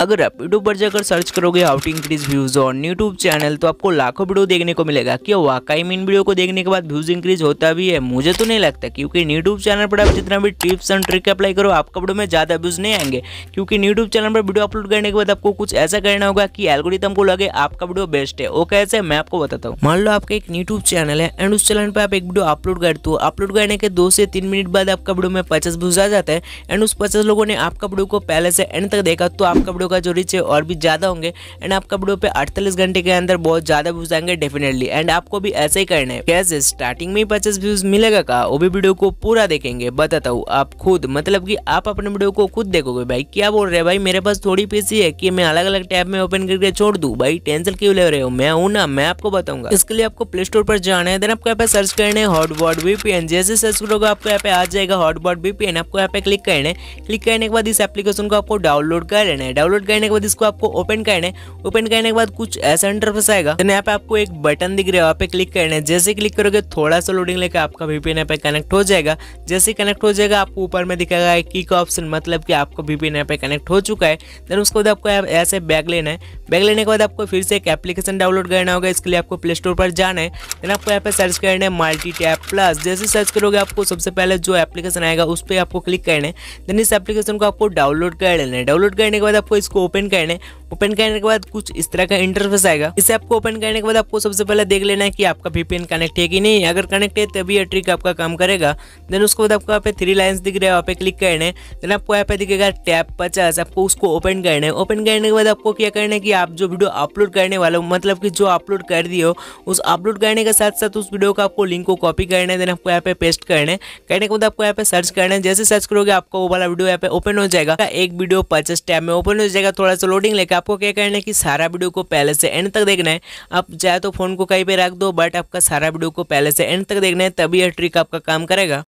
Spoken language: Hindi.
अगर आप यूट्यूब पर जाकर सर्च करोगे how to increase views on YouTube channel तो आपको लाखों वीडियो देखने को मिलेगा क्या वाकई में इन वीडियो को देखने के बाद व्यूज इंक्रीज होता भी है मुझे तो नहीं लगता क्योंकि यूट्यूब चैनल पर आप जितना भी टिप्स एंड ट्रिक अप्लाई करो आपका वीडियो में ज़्यादा व्यूज नहीं आएंगे क्योंकि यूट्यूब चैनल पर वीडियो अपलोड करने के बाद आपको कुछ ऐसा करना होगा कि एल्गोरिथम को लगे आपका वीडियो बेस्ट है वो कैसे मैं आपको बताता हूँ मान लो आपका एक यूट्यूब चैनल है एंड उस चैनल पर आप एक वीडियो अपलोड करते हो अपलोड करने के दो से तीन मिनट बाद आपका वीडियो में पचास व्यूज आ जाता है एंड उस पचास लोगों ने आपका वीडियो को पहले से एंड तक देखा तो आपका वीडियो होगा जो रिच है और भी ज़्यादा होंगे एंड आपका वीडियो पे 48 घंटे के अंदर बहुत ज़्यादा व्यूज आएंगे डेफिनेटली एंड आपको भी ऐसे ही करना है कैसे स्टार्टिंग में ही पचास व्यूज मिलेगा का वो भी वीडियो को पूरा देखेंगे बताता हूँ आप खुद मतलब कि आप अपने वीडियो को खुद देखोगे भाई क्या बोल रहे हैं भाई मेरे पास थोड़ी पीसी है कि मैं अलग अलग टैब में ओपन करके छोड़ दूँ भाई टेंशन क्यों ले रहे हो मैं हूँ ना मैं आपको बताऊंगा इसके लिए आपको प्ले स्टोर पर जाना है देन आपको यहाँ पे सर्च करना है हॉटबॉट वीपीएन जैसे सर्च करोगे आपको यहाँ पे आ जाएगा हॉट हॉटबॉट वीपीएन आपको यहाँ पे क्लिक करने क्लिक करने के बाद इस एप्लीकेशन को आपको डाउनलोड कर लेना है डाउनलोड डाउनलोड करने के बाद इसको आपको ओपन करना है ओपन करने के बाद कुछ ऐसा इंटरफेस आएगा देन यहाँ पे आपको एक बटन दिख रहा है वहाँ पे क्लिक करना है जैसे क्लिक करोगे थोड़ा सा लोडिंग लेकर आपका वीपीएन यहाँ पे कनेक्ट हो जाएगा जैसे कनेक्ट हो जाएगा आपको ऊपर में दिखाएगा की का ऑप्शन मतलब कि आपका वीपीएन यहाँ पे कनेक्ट हो चुका है देन उसके बाद आपको ऐसे बैग लेना है बैग लेने के बाद आपको फिर से एक एप्लीकेशन डाउनलोड करना होगा इसके लिए आपको प्ले स्टोर पर जाना है देन आपको यहाँ पे सर्च करना है मल्टी टैप प्लस जैसे सर्च करोगे आपको सबसे पहले जो एप्लीकेशन आएगा उस पर आपको क्लिक करना है देन इस एप्लीकेशन को आपको डाउनलोड कर लेना है डाउनलोड करने के बाद आपको इस इसको ओपन करने ओपन करने के बाद कुछ इस तरह का इंटरफेस आएगा इसे आपको ओपन करने के बाद आपको सबसे पहले देख लेना है कि आपका वीपीएन कनेक्ट है कि नहीं अगर कनेक्ट है तभी यह ट्रिक आपका काम करेगा देन उसके बाद आपको यहाँ पे थ्री लाइन्स दिख रहा है वहाँ पे क्लिक करने देन आपको यहाँ पे दिखेगा टैप पचास आपको उसको ओपन करने ओपन करने के बाद आपको क्या करना है कि आप जो वीडियो अपलोड करने वाले हो मतलब कि जो अपलोड कर दिए हो उस अपलोड करने के साथ साथ उस वीडियो का आपको लिंक को कॉपी करने देन आपको यहाँ पे पेस्ट करने करने के बाद आपको यहाँ पे सर्च करने जैसे सर्च करोगे आपको वो वाला वीडियो यहाँ पे ओपन हो जाएगा एक वीडियो पचास टैप में ओपन हो जाएगा जाएगा थोड़ा सा लोडिंग लेकर आपको क्या करना है कि सारा वीडियो को पहले से एंड तक देखना है आप चाहे तो फ़ोन को कहीं पर रख दो बट आपका सारा वीडियो को पहले से एंड तक देखना है तभी यह ट्रिक आपका काम करेगा